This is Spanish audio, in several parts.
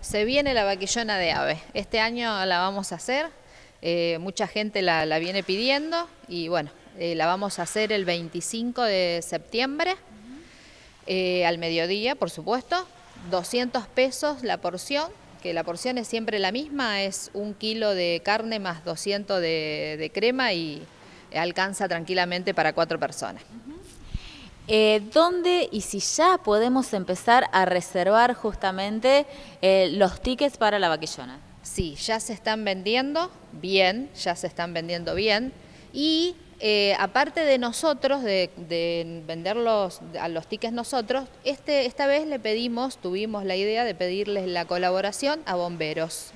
Se viene la vaquillona de ave. Este año la vamos a hacer. Eh, mucha gente la, viene pidiendo y bueno, eh, la vamos a hacer el 25 de septiembre, eh, al mediodía, por supuesto. 200 pesos la porción, que la porción es siempre la misma, es un kilo de carne más 200 de crema y alcanza tranquilamente para cuatro personas. Eh, dónde y si ya podemos empezar a reservar justamente eh, los tickets para la vaquillona. Sí, ya se están vendiendo bien, ya se están vendiendo bien y eh, aparte de nosotros, de, de vender a los tickets nosotros, este, esta vez le pedimos, tuvimos la idea de pedirles la colaboración a bomberos.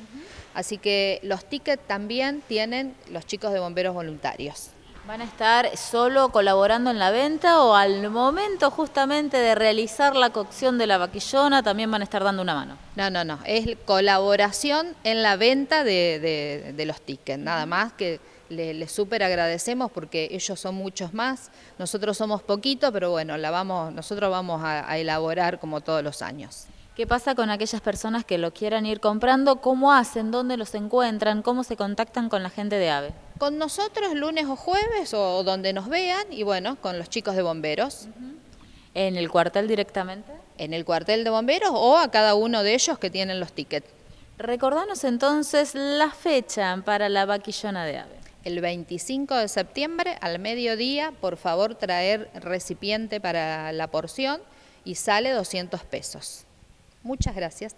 Así que los tickets también tienen los chicos de bomberos voluntarios. ¿Van a estar solo colaborando en la venta o al momento justamente de realizar la cocción de la vaquillona también van a estar dando una mano? No, no, no. Es colaboración en la venta de, de, los tickets, nada más que les le súper agradecemos porque ellos son muchos más, nosotros somos poquitos, pero bueno, la vamos, nosotros vamos a, elaborar como todos los años. ¿Qué pasa con aquellas personas que lo quieran ir comprando? ¿Cómo hacen? ¿Dónde los encuentran? ¿Cómo se contactan con la gente de AVE? Con nosotros lunes o jueves o donde nos vean y bueno, con los chicos de bomberos. ¿En el cuartel directamente? En el cuartel de bomberos o a cada uno de ellos que tienen los tickets. Recordanos entonces la fecha para la vaquillona de ave. El 25 de septiembre al mediodía, por favor traer recipiente para la porción y sale 200 pesos. Muchas gracias.